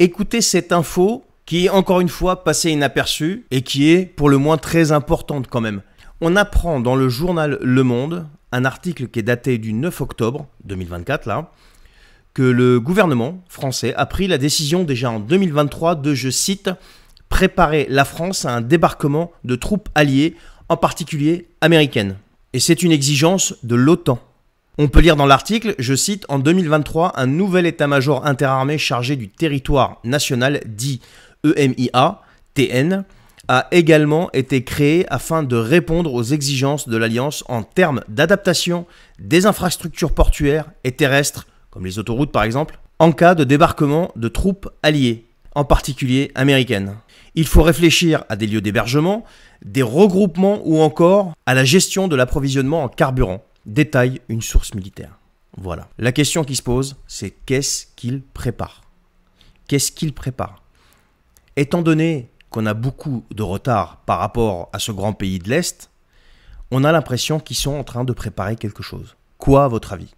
Écoutez cette info qui est encore une fois passée inaperçue et qui est pour le moins très importante quand même. On apprend dans le journal Le Monde, un article qui est daté du 9 octobre 2024 là, que le gouvernement français a pris la décision déjà en 2023 de, je cite, préparer la France à un débarquement de troupes alliées, en particulier américaines. Et c'est une exigence de l'OTAN. On peut lire dans l'article, je cite, En 2023, un nouvel état-major interarmé chargé du territoire national, dit EMIA, TN, a également été créé afin de répondre aux exigences de l'Alliance en termes d'adaptation des infrastructures portuaires et terrestres, comme les autoroutes par exemple, en cas de débarquement de troupes alliées, en particulier américaines. Il faut réfléchir à des lieux d'hébergement, des regroupements ou encore à la gestion de l'approvisionnement en carburant détaille une source militaire. Voilà. La question qui se pose, c'est qu'est-ce qu'il prépare Qu'est-ce qu'il prépare Étant donné qu'on a beaucoup de retard par rapport à ce grand pays de l'Est, on a l'impression qu'ils sont en train de préparer quelque chose. Quoi à votre avis